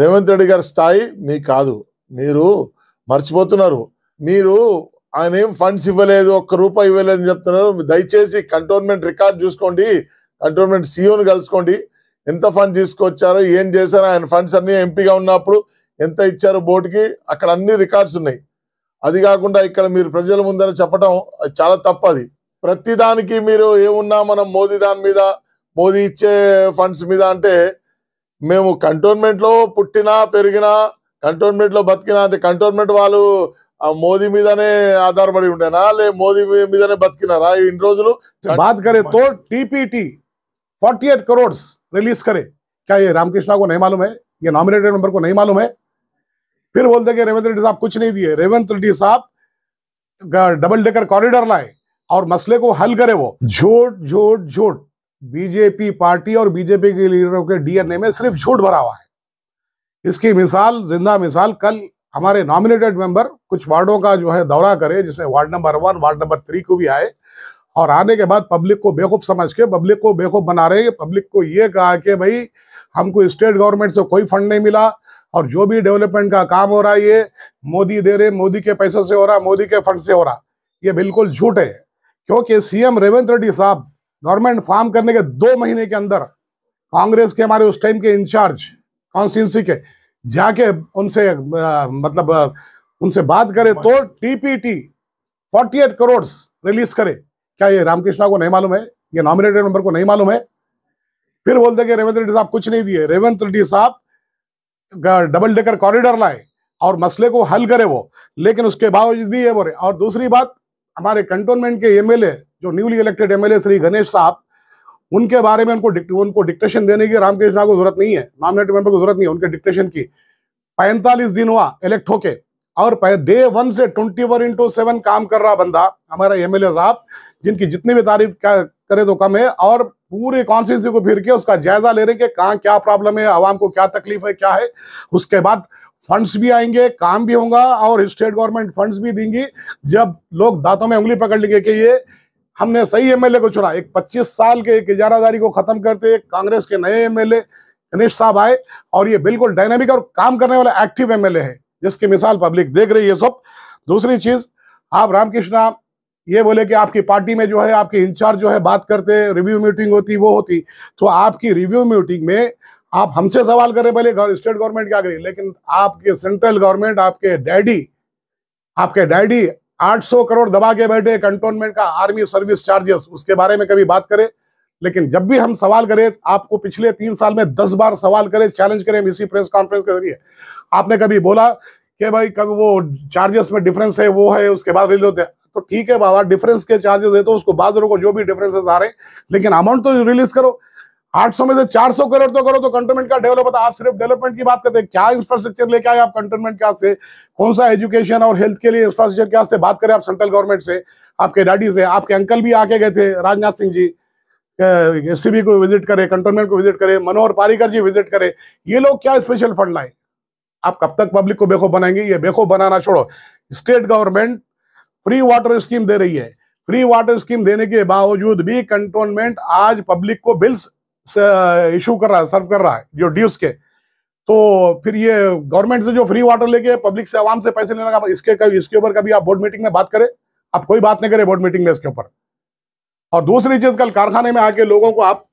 రేవంత్ రెడ్డి గారి స్థాయి మీ కాదు మీరు మర్చిపోతున్నారు మీరు ఆయన ఏం ఫండ్స్ ఇవ్వలేదు ఒక్క రూపాయి ఇవ్వలేదు అని చెప్తున్నారు దయచేసి కంటోన్మెంట్ రికార్డ్ చూసుకోండి కంటోన్మెంట్ సీఓని కలుసుకోండి ఎంత ఫండ్ తీసుకొచ్చారో ఏం చేశారో ఆయన ఫండ్స్ అన్ని ఎంపీగా ఉన్నప్పుడు ఎంత ఇచ్చారు బోర్డుకి అక్కడ అన్ని రికార్డ్స్ ఉన్నాయి అది కాకుండా ఇక్కడ మీరు ప్రజల ముందర చెప్పడం చాలా తప్పది ప్రతిదానికి మీరు ఏమున్నా మనం మోదీ దాని మీద మోదీ ఇచ్చే ఫండ్స్ మీద అంటే मेम కంటోన్మెంట్లో पुटना పెరిగినా कंटोनमेंट बतिना అంటే కంటోన్మెంట్ मोदी मीदने आधार पड़ उना ले मोदी మీదనే బతికినారా ఇన్ని రోజులు బాత్ కరే फोर्टी एट करोड़ रिलीज करे क्या ये रामकृष्णा को नहीं मालूम है ये नॉमिनेटेड नंबर को नहीं मालूम है फिर बोलते कि रेवंत रेड्डी साहब कुछ नहीं दिए रेवंत रेड्डी साहब डबल डेकर कॉरिडोर लाए और मसले को हल करे वो झूठ झूठ झूठ बीजेपी पार्टी और बीजेपी के लीडरों के डीएनए में सिर्फ झूठ भरा हुआ है इसकी मिसाल जिंदा मिसाल कल हमारे नॉमिनेटेड मेंबर कुछ वार्डों का जो है दौरा करे जिसमें ward number one ward number three को भी आए और आने के बाद पब्लिक को बेवकूफ समझ के पब्लिक को बेवकूफ बना रहे पब्लिक को ये कहा कि भाई हमको स्टेट गवर्नमेंट से कोई फंड नहीं मिला और जो भी डेवलपमेंट का काम हो रहा है ये मोदी दे रहे मोदी के पैसों से हो रहा मोदी के फंड से हो रहा ये बिल्कुल झूठ है क्योंकि सीएम रेवंत रेड्डी साहब गवर्नमेंट फॉर्म करने के दो महीने के अंदर कांग्रेस के हमारे उस टाइम के इंचार्ज कॉन्स्टिट्यूंसी के जाके उनसे आ, मतलब आ, उनसे बात करे तो टीपीटी 48 करोड़ रिलीज करे क्या ये रामकृष्णा को नहीं मालूम है ये नॉमिनेटेड मेंबर को नहीं मालूम है फिर बोलते कि रेवंत रेड्डी साहब कुछ नहीं दिए रेवंत रेड्डी साहब डबल डेकर कॉरिडोर लाए और मसले को हल करे वो लेकिन उसके बावजूद भी ये बोले और दूसरी बात हमारे कंटोनमेंट के एमएलए जो newly elected MLA Shri Ganesh साहब उनके बारे में उनको डिक्ट, उनको डिक्टेशन देने की रामकृष्ण को जरूरत नहीं है नॉमिनेटेड मेंबर को जरूरत नहीं है उनके डिक्टेशन की पैंतालीस दिन हुआ इलेक्ट होके और डे वन से ट्वेंटी वन इंटू सेवन काम कर रहा बंदा हमारा एमएलए साहब जिनकी जितनी भी तारीफ करे तो कम है और पूरे कॉन्स्टिट्यूंसी को फिर के उसका जायजा ले रहे कि कहा क्या प्रॉब्लम है आवाम को क्या तकलीफ है क्या है उसके बाद फंड्स भी आएंगे काम भी होगा और स्टेट गवर्नमेंट फंड्स भी देंगी जब लोग दांतों में उंगली पकड़ लेंगे कि ये हमने सही एमएलए को चुना एक 25 साल के एक इजारादारी को खत्म करते कांग्रेस के नए एमएलए गणेश साहब आए और ये बिल्कुल डायनामिक और काम करने वाला एक्टिव एमएलए है जिसकी मिसाल पब्लिक देख रही है सब दूसरी चीज आप रामकृष्णा ये बोले कि आपकी पार्टी में जो है आपके इंचार्ज जो है बात करते रिव्यू मीटिंग होती वो होती तो आपकी रिव्यू मीटिंग में आप हमसे सवाल करें पहले स्टेट गवर्नमेंट क्या करिए लेकिन आपके सेंट्रल गवर्नमेंट आपके डैडी आपके डैडी 800 करोड़ दबा के बैठे कंटोनमेंट का आर्मी सर्विस चार्जेस उसके बारे में कभी बात करें लेकिन जब भी हम सवाल करें आपको पिछले तीन साल में दस बार सवाल करें चैलेंज करें इसी प्रेस कॉन्फ्रेंस के जरिए आपने कभी बोला कि भाई कभी वो चार्जेस में डिफरेंस है वो है उसके बाद रिलीज होते हैं तो ठीक है बाबा डिफरेंस के चार्जेस है तो उसको बाजरों को जो भी डिफरेंसेस आ रहे हैं लेकिन अमाउंट तो रिलीज करो 800 में से 400 करोड़ तो करो तो कंटेनमेंट का डेवलप होता आप सिर्फ डेवलपमेंट की बात करते हैं क्या इंफ्रास्ट्रक्चर लेके आए आप कंटेनमेंट क्या से कौन सा एजुकेशन और हेल्थ के लिए इंफ्रास्ट्रक्चर क्या से बात करें आप सेंट्रल गवर्नमेंट से आपके डैडी से आपके अंकल भी आके गए थे राजनाथ सिंह जी एस को विजिट करे कंटोनमेंट को विजिट करे मनोहर पारिकर जी विजिट करे ये लोग क्या स्पेशल फंड लाए आप कब तक पब्लिक को बेखो बनाएंगे ये बेखो बनाना छोड़ो state government free water scheme दे रही है फ्री वाटर स्कीम देने के बावजूद भी कंटोनमेंट आज पब्लिक को बिल्स इशू uh, कर रहा है सर्व कर रहा है जो ड्यूस के तो फिर ये गवर्नमेंट से जो फ्री वाटर लेके पब्लिक से आवाम से पैसे लेने का इसके कभी इसके ऊपर कभी आप बोर्ड मीटिंग में बात करें आप कोई बात नहीं करें बोर्ड मीटिंग में इसके ऊपर और दूसरी चीज कल कारखाने में आके लोगों को आप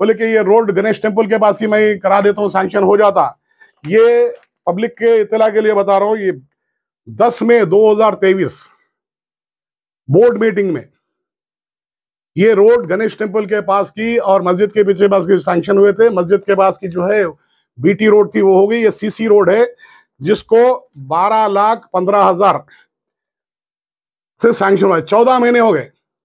बोले कि ये रोड गणेश टेम्पल के पास ही मैं करा देता हूँ सैंक्शन हो जाता ये पब्लिक के इतला के लिए बता रहा हूँ ये दस मई दो बोर्ड मीटिंग में ये रोड गणेश टेम्पल के पास की और मस्जिद के पीछे पास की सैंक्शन हुए थे मस्जिद के पास की जो है बीटी रोड थी वो हो गई ये सीसी रोड है जिसको बारह लाख पंद्रह हजार से सैंक्शन हुआ चौदह महीने हो गए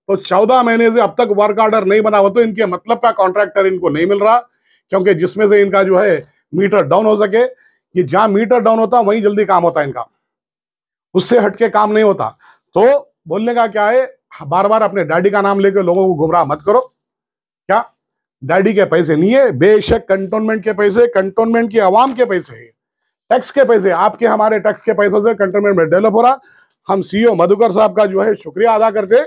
तो चौदह महीने से अब तक वर्क ऑर्डर नहीं बना हुआ तो इनके मतलब का कॉन्ट्रैक्टर इनको नहीं मिल रहा क्योंकि जिसमें से इनका जो है मीटर डाउन हो सके कि जहां मीटर डाउन होता वहीं जल्दी काम होता है इनका उससे हटके काम नहीं होता तो बोलने का क्या है हाँ, बार बार अपने डैडी का नाम लेकर लोगों को गुमराह मत करो क्या डैडी के पैसे नहीं है बेशक कंटोनमेंट के पैसे कंटोनमेंट की आवाम के पैसे है टैक्स के पैसे आपके हमारे टैक्स के पैसों से कंटोनमेंट में डेवलप हो रहा हम सीओ मधुकर साहब का जो है शुक्रिया अदा करते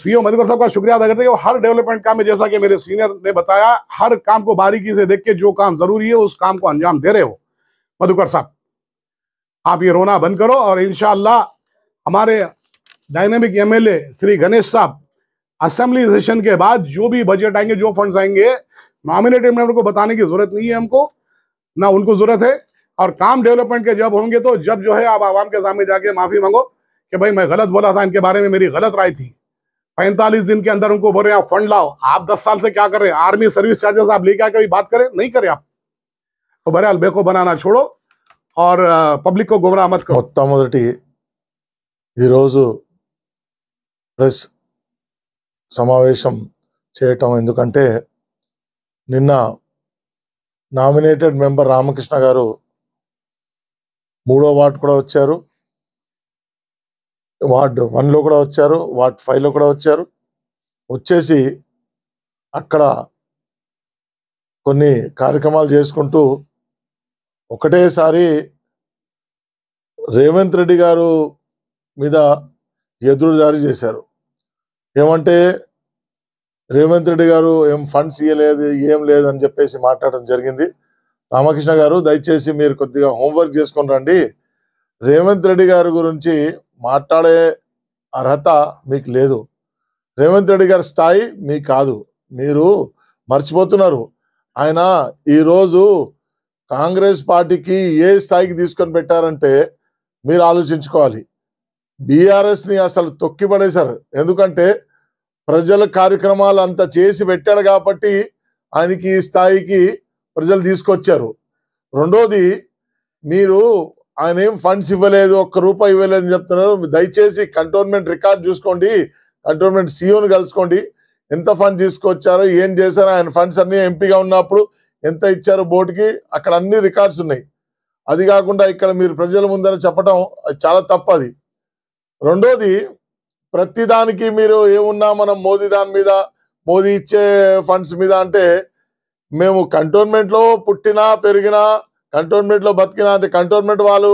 सीओ मधुकर साहब का शुक्रिया अदा करते कि वो हर डेवलपमेंट काम में जैसा कि मेरे सीनियर ने बताया हर काम को बारीकी से देख के जो काम जरूरी है उस काम को अंजाम दे रहे हो मधुकर साहब आप ये रोना बंद करो और इनशाला हमारे डायनेमिक एमएलए श्री गणेश साहब असेंबली सेशन के बाद जो भी बजट आएंगे जो फंड्स आएंगे नॉमिनेटेड मेंबर को बताने की जरूरत नहीं है हमको ना उनको जरूरत है और काम डेवलपमेंट के जब होंगे तो जब जो है आप आवाम के सामने जाके माफ़ी मांगो कि भाई मैं गलत बोला था इनके बारे में मेरी गलत राय थी पैंतालीस दिन के अंदर उनको बोल रहे आप फंड लाओ आप दस साल से क्या कर रहे हैं आर्मी सर्विस चार्जेस आप लेके आके बात करें नहीं करें आप तो बहरहाल बेको बनाना छोड़ो और पब्लिक को गुमराह मत करो మొట్టమొదటి ప్రెస్ సమావేశం చేయటం ఎందుకంటే నిన్న నామినేటెడ్ మెంబర్ రామకృష్ణ గారు మూడో వార్డు కూడా వచ్చారు వార్డ్ వన్లో కూడా వచ్చారు వార్డ్ ఫైవ్లో కూడా వచ్చారు వచ్చేసి అక్కడ కొన్ని కార్యక్రమాలు చేసుకుంటూ ఒకటేసారి రేవంత్ రెడ్డి గారు మీద ఎదురుదారి చేశారు ఏమంటే రేవంత్ రెడ్డి గారు ఏం ఫండ్స్ ఇవ్వలేదు ఏం లేదు అని చెప్పేసి మాట్లాడడం జరిగింది రామకృష్ణ గారు దయచేసి మీరు కొద్దిగా హోంవర్క్ చేసుకుని రండి రేవంత్ రెడ్డి గారి గురించి మాట్లాడే అర్హత మీకు లేదు రేవంత్ రెడ్డి గారి స్థాయి మీ కాదు మీరు మర్చిపోతున్నారు ఆయన ఈరోజు కాంగ్రెస్ పార్టీకి ఏ స్థాయికి తీసుకొని పెట్టారంటే మీరు ఆలోచించుకోవాలి బీఆర్ఎస్ని అసలు తొక్కిపడేశారు ఎందుకంటే ప్రజల కార్యక్రమాలు అంత చేసి పెట్టాడు కాబట్టి ఆయనకి ఈ స్థాయికి ప్రజలు తీసుకొచ్చారు రెండోది మీరు ఆయన ఏం ఫండ్స్ ఇవ్వలేదు ఒక్క రూపాయి ఇవ్వలేదు అని చెప్తున్నారు దయచేసి కంటోన్మెంట్ రికార్డ్ చూసుకోండి కంటోన్మెంట్ సీఓని కలుసుకోండి ఎంత ఫండ్ తీసుకొచ్చారో ఏం చేశారో ఆయన ఫండ్స్ అన్ని ఎంపీగా ఉన్నప్పుడు ఎంత ఇచ్చారు బోర్డుకి అక్కడ అన్ని రికార్డ్స్ ఉన్నాయి అది కాకుండా ఇక్కడ మీరు ప్రజల ముందర చెప్పడం చాలా అది రెండోది ప్రతిదానికి మీరు ఏమున్నా మనం మోదీ దాని మీద మోదీ ఇచ్చే ఫండ్స్ మీద అంటే మేము కంటోన్మెంట్లో పుట్టినా పెరిగినా కంటోన్మెంట్లో బతికినా అంటే కంటోన్మెంట్ వాళ్ళు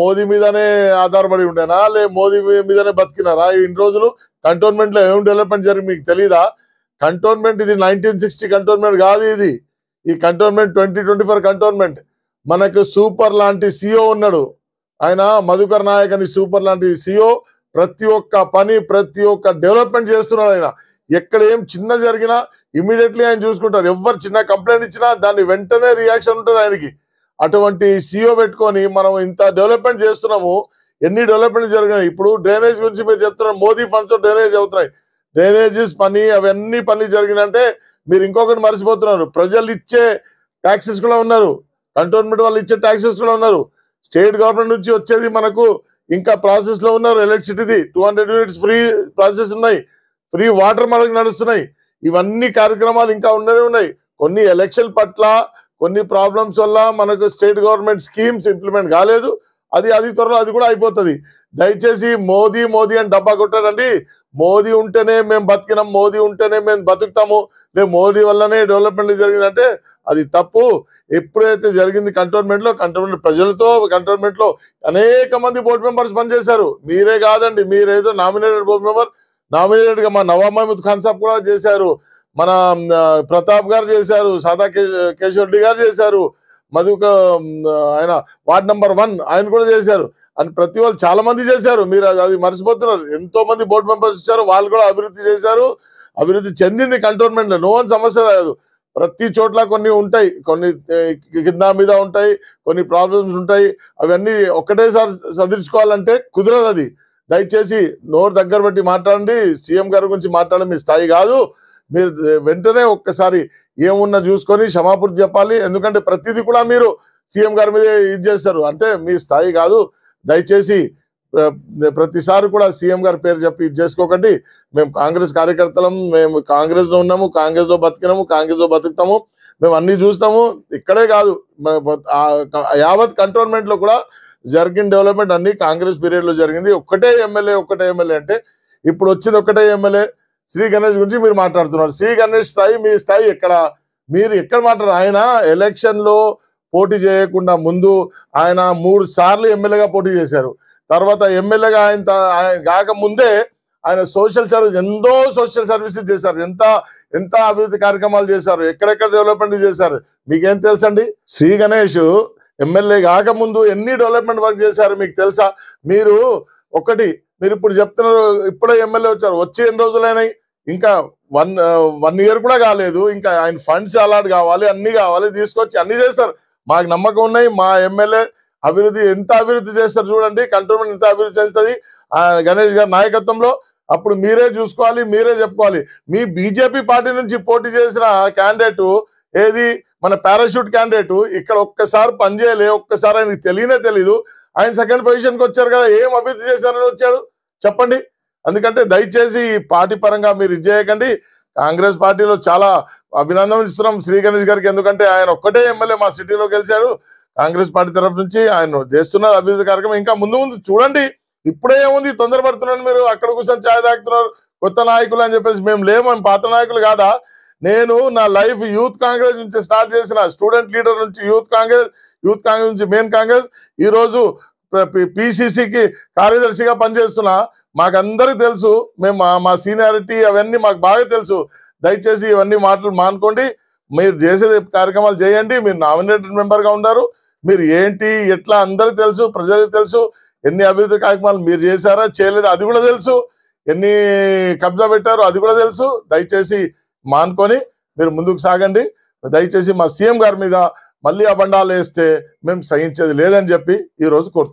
మోదీ మీదనే ఆధారపడి ఉండేనా లే మోదీ మీదనే బతికినారా ఇన్ని రోజులు కంటోన్మెంట్లో ఏం డెవలప్మెంట్ జరిగింది మీకు తెలీదా కంటోన్మెంట్ ఇది నైన్టీన్ సిక్స్టీ కంటోన్మెంట్ కాదు ఇది ఈ cantonment twenty twenty four cantonment మనకు సూపర్ లాంటి సీఓ ఉన్నాడు ఆయన మధుకర్ నాయక్ అని సూపర్ లాంటి సిఓ ప్రతి ఒక్క పని ప్రతి ఒక్క డెవలప్మెంట్ చేస్తున్నాడు ఆయన ఎక్కడ ఏం చిన్న జరిగినా ఇమీడియట్లీ ఆయన చూసుకుంటారు ఎవరు చిన్న కంప్లైంట్ ఇచ్చినా దాన్ని వెంటనే రియాక్షన్ ఉంటుంది ఆయనకి అటువంటి సిఓ పెట్టుకొని మనం ఇంత డెవలప్మెంట్ చేస్తున్నాము ఎన్ని డెవలప్మెంట్ జరిగినాయి ఇప్పుడు డ్రైనేజ్ గురించి మీరు చెప్తున్నారు మోదీ ఫండ్స్ డ్రైనేజ్ అవుతున్నాయి డ్రైనేజెస్ పని అవన్నీ పనులు జరిగినంటే మీరు ఇంకొకటి మర్చిపోతున్నారు ప్రజలు ఇచ్చే ట్యాక్సెస్ కూడా ఉన్నారు కంటోన్మెంట్ వాళ్ళు ఇచ్చే ట్యాక్సెస్ కూడా ఉన్నారు స్టేట్ గవర్నమెంట్ నుంచి వచ్చేది మనకు ఇంకా ప్రాసెస్ లో ఉన్నారు ఎలక్ట్రిసిటీది two hundred units free process ఉన్నాయి ఫ్రీ వాటర్ మనకు నడుస్తున్నాయి ఇవన్నీ కార్యక్రమాలు ఇంకా ఉండనే ఉన్నాయి కొన్ని ఎలక్షన్ పట్ల కొన్ని ప్రాబ్లమ్స్ వల్ల మనకు స్టేట్ గవర్నమెంట్ స్కీమ్స్ ఇంప్లిమెంట్ కాలేదు అది అది త్వరలో అది కూడా అయిపోతుంది దయచేసి మోదీ మోదీ అని డబ్బా కొట్టారండి మోదీ ఉంటేనే మేము బతికినాం మోదీ ఉంటేనే మేము బతుకుతాము లేదు మోదీ వల్లనే డెవలప్మెంట్ జరిగిందంటే అది తప్పు ఎప్పుడైతే జరిగింది కంటోన్మెంట్లో కంటోన్మెంట్ ప్రజలతో కంటోన్మెంట్లో అనేక మంది బోర్డు మెంబర్స్ పనిచేశారు మీరే కాదండి మీరేదో నామినేటెడ్ బోర్డు మెంబర్ నామినేటెడ్గా మా నవాబ్ మహమ్మద్ ఖాన్ సాబ్ కూడా చేశారు మన ప్రతాప్ గారు చేశారు సాదా రెడ్డి గారు చేశారు మధుక ఆయన వార్డ్ నంబర్ వన్ ఆయన కూడా చేశారు అని ప్రతి వాళ్ళు చాలా మంది చేశారు మీరు అది మర్చిపోతున్నారు ఎంతో మంది బోర్డు మెంబర్స్ ఇచ్చారు వాళ్ళు కూడా అభివృద్ధి చేశారు అభివృద్ధి చెందింది కంటోన్మెంట్ నో సమస్య లేదు ప్రతి చోట్ల కొన్ని ఉంటాయి కొన్ని కింద మీద ఉంటాయి కొన్ని ప్రాబ్లమ్స్ ఉంటాయి అవన్నీ ఒక్కటేసారి సదిర్చుకోవాలంటే కుదరదు అది దయచేసి నోరు దగ్గర పెట్టి మాట్లాడండి సీఎం గారి గురించి మాట్లాడడం మీ స్థాయి కాదు మీరు వెంటనే ఒక్కసారి ఏమున్నా చూసుకొని క్షమాపూర్తి చెప్పాలి ఎందుకంటే ప్రతిదీ కూడా మీరు సీఎం గారి మీద ఇది చేస్తారు అంటే మీ స్థాయి కాదు దయచేసి ప్రతిసారి కూడా సీఎం గారి పేరు చెప్పి ఇది చేసుకోకండి మేము కాంగ్రెస్ కార్యకర్తలం మేము కాంగ్రెస్లో ఉన్నాము కాంగ్రెస్లో బతికినాము కాంగ్రెస్లో బతుకుతాము మేము అన్నీ చూస్తాము ఇక్కడే కాదు యావత్ కంటోన్మెంట్లో కూడా జరిగిన డెవలప్మెంట్ అన్ని కాంగ్రెస్ పీరియడ్లో జరిగింది ఒక్కటే ఎమ్మెల్యే ఒక్కటే ఎమ్మెల్యే అంటే ఇప్పుడు వచ్చింది ఒక్కటే ఎమ్మెల్యే శ్రీ గణేష్ గురించి మీరు మాట్లాడుతున్నారు శ్రీ గణేష్ స్థాయి మీ స్థాయి ఎక్కడ మీరు ఎక్కడ మాట్లాడారు ఆయన ఎలక్షన్లో పోటీ చేయకుండా ముందు ఆయన మూడు సార్లు ఎమ్మెల్యేగా పోటీ చేశారు తర్వాత ఎమ్మెల్యేగా ఆయన ఆయన కాకముందే ఆయన సోషల్ సర్వీస్ ఎంతో సోషల్ సర్వీసెస్ చేశారు ఎంత ఎంత అభివృద్ధి కార్యక్రమాలు చేశారు ఎక్కడెక్కడ డెవలప్మెంట్ చేశారు మీకేం తెలుసండి శ్రీ గణేష్ ఎమ్మెల్యే కాకముందు ఎన్ని డెవలప్మెంట్ వర్క్ చేశారు మీకు తెలుసా మీరు ఒకటి మీరు ఇప్పుడు చెప్తున్నారు ఇప్పుడే ఎమ్మెల్యే వచ్చారు వచ్చి ఎన్ని రోజులైనాయి ఇంకా వన్ వన్ ఇయర్ కూడా కాలేదు ఇంకా ఆయన ఫండ్స్ అలాట్ కావాలి అన్ని కావాలి తీసుకొచ్చి అన్ని చేస్తారు మాకు నమ్మకం ఉన్నాయి మా ఎమ్మెల్యే అభివృద్ధి ఎంత అభివృద్ధి చేస్తారు చూడండి కంట్రోల్మెంట్ ఎంత అభివృద్ధి చేస్తుంది గణేష్ గారి నాయకత్వంలో అప్పుడు మీరే చూసుకోవాలి మీరే చెప్పుకోవాలి మీ బీజేపీ పార్టీ నుంచి పోటీ చేసిన క్యాండిడేట్ ఏది మన పారాషూట్ క్యాండిడేట్ ఇక్కడ ఒక్కసారి పనిచేయలే ఒక్కసారి ఆయనకి తెలియనే తెలీదు ఆయన సెకండ్ పొజిషన్కి వచ్చారు కదా ఏం అభివృద్ధి చేశారని వచ్చాడు చెప్పండి అందుకంటే దయచేసి పార్టీ పరంగా మీరు ఇది చేయకండి కాంగ్రెస్ పార్టీలో చాలా అభినందనలు ఇస్తున్నాం శ్రీ గణేష్ గారికి ఎందుకంటే ఆయన ఒక్కటే ఎమ్మెల్యే మా సిటీలో గెలిచాడు కాంగ్రెస్ పార్టీ తరఫు నుంచి ఆయన చేస్తున్నారు అభివృద్ధి కార్యక్రమం ఇంకా ముందు ముందు చూడండి ఇప్పుడే ఏముంది తొందరపడుతున్నాను మీరు అక్కడ కూర్చొని ఛాయ్ తాగుతున్నారు కొత్త నాయకులు అని చెప్పేసి మేము లేము పాత నాయకులు కాదా నేను నా లైఫ్ యూత్ కాంగ్రెస్ నుంచి స్టార్ట్ చేసిన స్టూడెంట్ లీడర్ నుంచి యూత్ కాంగ్రెస్ యూత్ కాంగ్రెస్ నుంచి మెయిన్ కాంగ్రెస్ ఈరోజు పిసిసికి కార్యదర్శిగా పనిచేస్తున్నా మాకందరికి తెలుసు మేము మా సీనియారిటీ అవన్నీ మాకు బాగా తెలుసు దయచేసి ఇవన్నీ మాటలు మానుకోండి మీరు చేసే కార్యక్రమాలు చేయండి మీరు నామినేటెడ్ మెంబర్గా ఉన్నారు మీరు ఏంటి ఎట్లా అందరికి తెలుసు ప్రజలకు తెలుసు ఎన్ని అభివృద్ధి కార్యక్రమాలు మీరు చేశారా చేయలేదు అది కూడా తెలుసు ఎన్ని కబ్జా పెట్టారో అది కూడా తెలుసు దయచేసి మానుకొని మీరు ముందుకు సాగండి దయచేసి మా సీఎం గారి మీద మళ్ళీ అబండాలు వేస్తే మేము సహించేది లేదని చెప్పి ఈరోజు కోరుతున్నాం